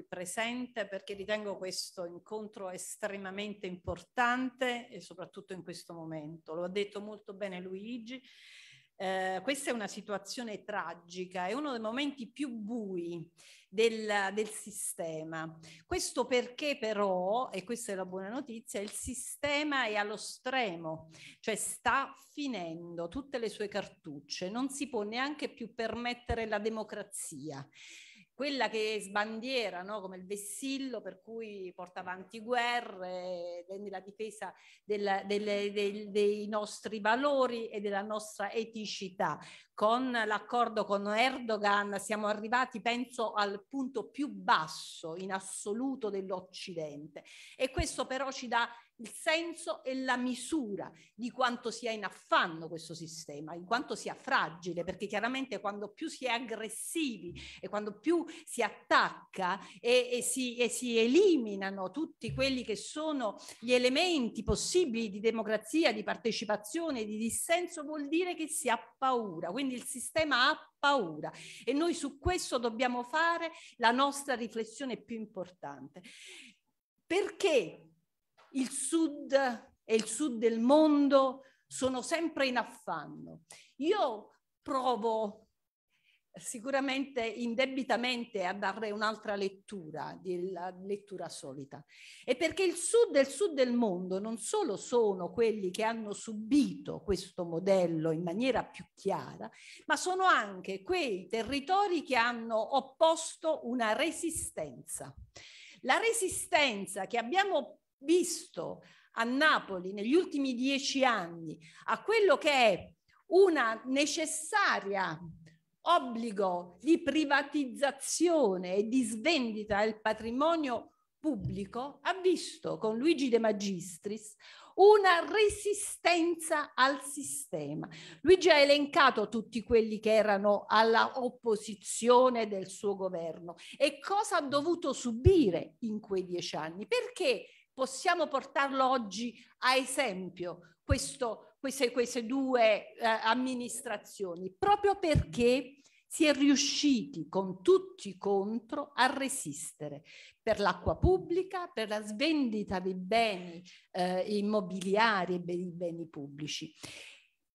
qui presente perché ritengo questo incontro estremamente importante e soprattutto in questo momento. Lo ha detto molto bene Luigi. Eh, questa è una situazione tragica, è uno dei momenti più bui del, del sistema. Questo perché però, e questa è la buona notizia, il sistema è allo stremo, cioè sta finendo tutte le sue cartucce, non si può neanche più permettere la democrazia quella che sbandiera no? come il vessillo per cui porta avanti guerre, nella difesa del, delle, dei, dei nostri valori e della nostra eticità. Con l'accordo con Erdogan siamo arrivati, penso, al punto più basso in assoluto dell'Occidente e questo però ci dà il senso e la misura di quanto sia in affanno questo sistema, di quanto sia fragile, perché chiaramente quando più si è aggressivi e quando più si attacca e, e, si, e si eliminano tutti quelli che sono gli elementi possibili di democrazia, di partecipazione, di dissenso, vuol dire che si ha paura. Quindi il sistema ha paura e noi su questo dobbiamo fare la nostra riflessione più importante. Perché il sud e il sud del mondo sono sempre in affanno. Io provo sicuramente indebitamente a darle un'altra lettura, la lettura solita. E perché il sud e il sud del mondo non solo sono quelli che hanno subito questo modello in maniera più chiara, ma sono anche quei territori che hanno opposto una resistenza. La resistenza che abbiamo visto a Napoli negli ultimi dieci anni a quello che è una necessaria obbligo di privatizzazione e di svendita del patrimonio pubblico ha visto con Luigi De Magistris una resistenza al sistema. Luigi ha elencato tutti quelli che erano alla opposizione del suo governo e cosa ha dovuto subire in quei dieci anni, perché possiamo portarlo oggi a esempio, questo, queste, queste, due eh, amministrazioni, proprio perché si è riusciti con tutti contro a resistere per l'acqua pubblica, per la svendita dei beni eh, immobiliari e dei beni pubblici.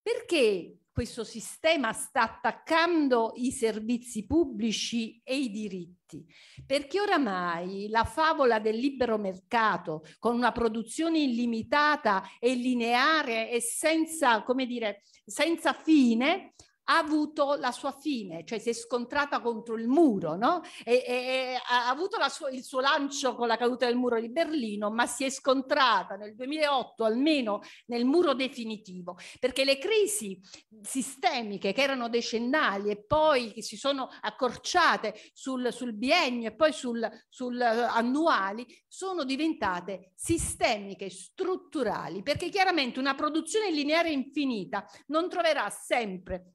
Perché questo sistema sta attaccando i servizi pubblici e i diritti, perché oramai la favola del libero mercato con una produzione illimitata e lineare e senza, come dire, senza fine ha avuto la sua fine, cioè si è scontrata contro il muro, no? e, e, ha avuto sua, il suo lancio con la caduta del muro di Berlino, ma si è scontrata nel 2008 almeno nel muro definitivo, perché le crisi sistemiche che erano decennali e poi che si sono accorciate sul, sul biennio e poi sul, sul eh, annuali sono diventate sistemiche, strutturali, perché chiaramente una produzione lineare infinita non troverà sempre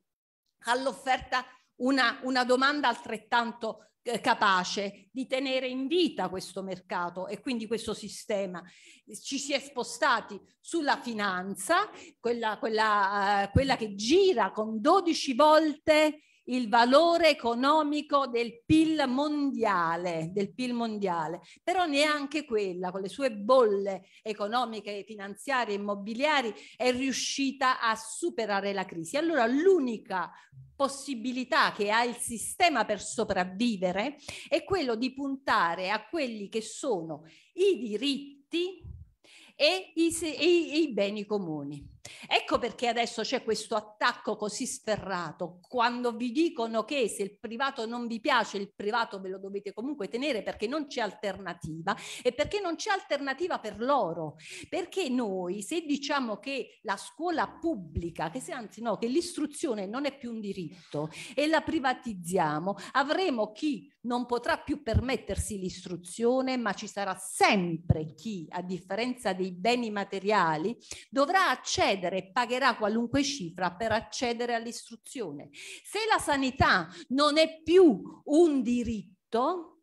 all'offerta una, una domanda altrettanto eh, capace di tenere in vita questo mercato e quindi questo sistema. Ci si è spostati sulla finanza, quella, quella, eh, quella che gira con 12 volte il valore economico del PIL mondiale, del PIL mondiale. però neanche quella con le sue bolle economiche, finanziarie, e immobiliari è riuscita a superare la crisi. Allora l'unica possibilità che ha il sistema per sopravvivere è quello di puntare a quelli che sono i diritti e i, e i, e i beni comuni. Ecco perché adesso c'è questo attacco così sferrato. Quando vi dicono che se il privato non vi piace, il privato ve lo dovete comunque tenere perché non c'è alternativa e perché non c'è alternativa per loro. Perché noi, se diciamo che la scuola pubblica, che se, anzi no, che l'istruzione non è più un diritto e la privatizziamo, avremo chi non potrà più permettersi l'istruzione, ma ci sarà sempre chi, a differenza dei beni materiali, dovrà accedere accedere e pagherà qualunque cifra per accedere all'istruzione. Se la sanità non è più un diritto,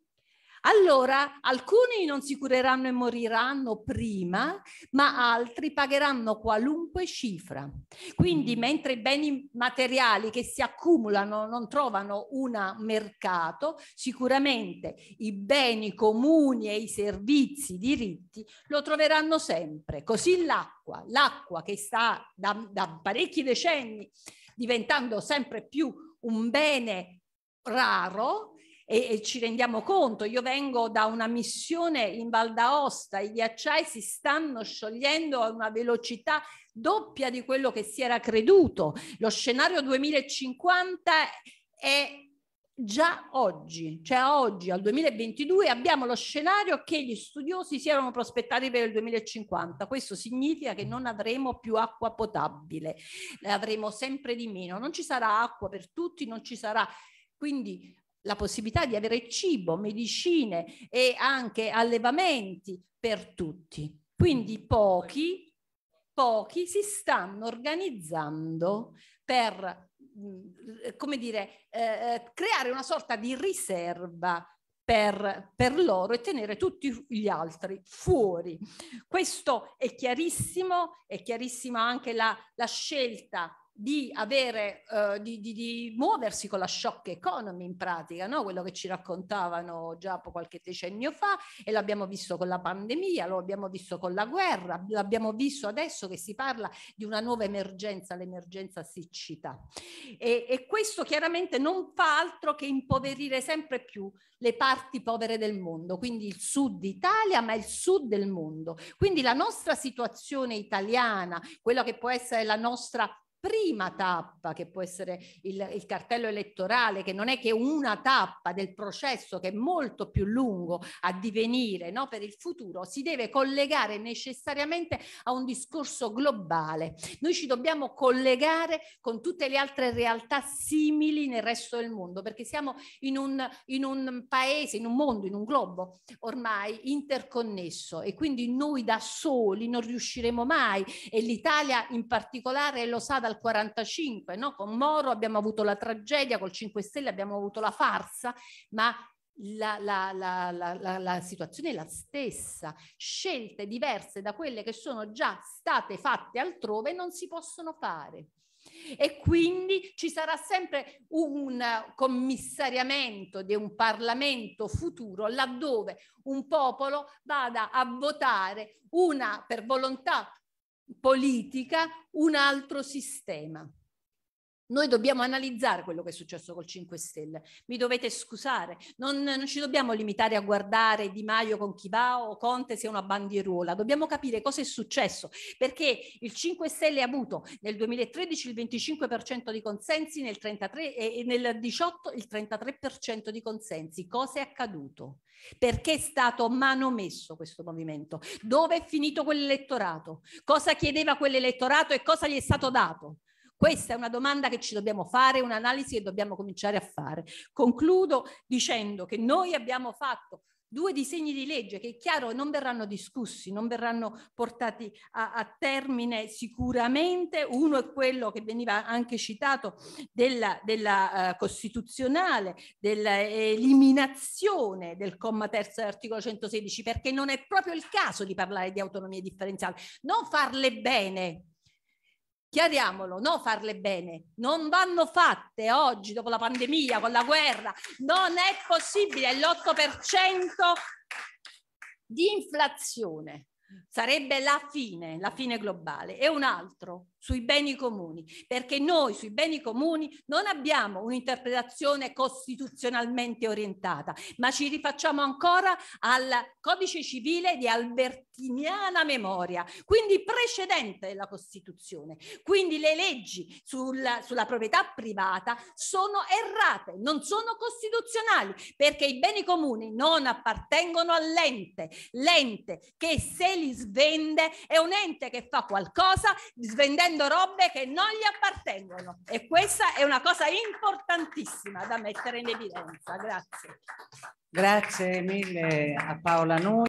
allora alcuni non si cureranno e moriranno prima, ma altri pagheranno qualunque cifra. Quindi mm. mentre i beni materiali che si accumulano non trovano un mercato, sicuramente i beni comuni e i servizi, i diritti lo troveranno sempre. Così l'acqua, l'acqua che sta da, da parecchi decenni diventando sempre più un bene raro, e, e ci rendiamo conto. Io vengo da una missione in Val d'Aosta, i ghiacciai si stanno sciogliendo a una velocità doppia di quello che si era creduto. Lo scenario 2050 è già oggi, cioè oggi al 2022 abbiamo lo scenario che gli studiosi si erano prospettati per il 2050. Questo significa che non avremo più acqua potabile, ne avremo sempre di meno, non ci sarà acqua per tutti, non ci sarà quindi la possibilità di avere cibo, medicine e anche allevamenti per tutti. Quindi pochi, pochi si stanno organizzando per, come dire, eh, eh, creare una sorta di riserva per, per, loro e tenere tutti gli altri fuori. Questo è chiarissimo, è chiarissima anche la, la scelta di, avere, eh, di, di, di, muoversi con la shock economy in pratica, no? quello che ci raccontavano già qualche decennio fa e l'abbiamo visto con la pandemia, lo abbiamo visto con la guerra, l'abbiamo visto adesso che si parla di una nuova emergenza, l'emergenza siccità. E, e questo chiaramente non fa altro che impoverire sempre più le parti povere del mondo, quindi il sud Italia, ma il sud del mondo. Quindi la nostra situazione italiana, quella che può essere la nostra prima tappa che può essere il, il, cartello elettorale, che non è che una tappa del processo che è molto più lungo a divenire no, per il futuro, si deve collegare necessariamente a un discorso globale. Noi ci dobbiamo collegare con tutte le altre realtà simili nel resto del mondo, perché siamo in un, in un paese, in un mondo, in un globo ormai interconnesso e quindi noi da soli non riusciremo mai e l'Italia in particolare lo sa da dal 45, no? con Moro abbiamo avuto la tragedia, col 5 Stelle abbiamo avuto la farsa, ma la, la, la, la, situazione è la stessa, scelte diverse da quelle che sono già state fatte altrove non si possono fare. E quindi ci sarà sempre un commissariamento di un Parlamento futuro laddove un popolo vada a votare una per volontà politica un altro sistema. Noi dobbiamo analizzare quello che è successo col 5 Stelle. Mi dovete scusare, non, non, ci dobbiamo limitare a guardare Di Maio con chi va o Conte se una bandieruola, dobbiamo capire cosa è successo, perché il 5 Stelle ha avuto nel 2013 il 25% di consensi, nel 33 e nel 2018 il 33% di consensi. Cosa è accaduto? Perché è stato manomesso questo movimento? Dove è finito quell'elettorato? Cosa chiedeva quell'elettorato e cosa gli è stato dato? Questa è una domanda che ci dobbiamo fare, un'analisi che dobbiamo cominciare a fare. Concludo dicendo che noi abbiamo fatto due disegni di legge che è chiaro non verranno discussi, non verranno portati a, a termine sicuramente. Uno è quello che veniva anche citato della, della uh, costituzionale, dell'eliminazione del comma terzo dell'articolo 116, perché non è proprio il caso di parlare di autonomie differenziali, non farle bene Chiariamolo, no farle bene, non vanno fatte oggi dopo la pandemia, con la guerra, non è possibile, l'8% di inflazione sarebbe la fine, la fine globale. E un altro, sui beni comuni, perché noi sui beni comuni non abbiamo un'interpretazione costituzionalmente orientata, ma ci rifacciamo ancora al codice civile di albertiniana memoria, quindi precedente della Costituzione. Quindi le leggi sul, sulla proprietà privata sono errate, non sono costituzionali, perché i beni comuni non appartengono all'ente, l'ente che se li svende è un ente che fa qualcosa svendendo dicendo robe che non gli appartengono e questa è una cosa importantissima da mettere in evidenza. Grazie. Grazie mille a Paola Nui.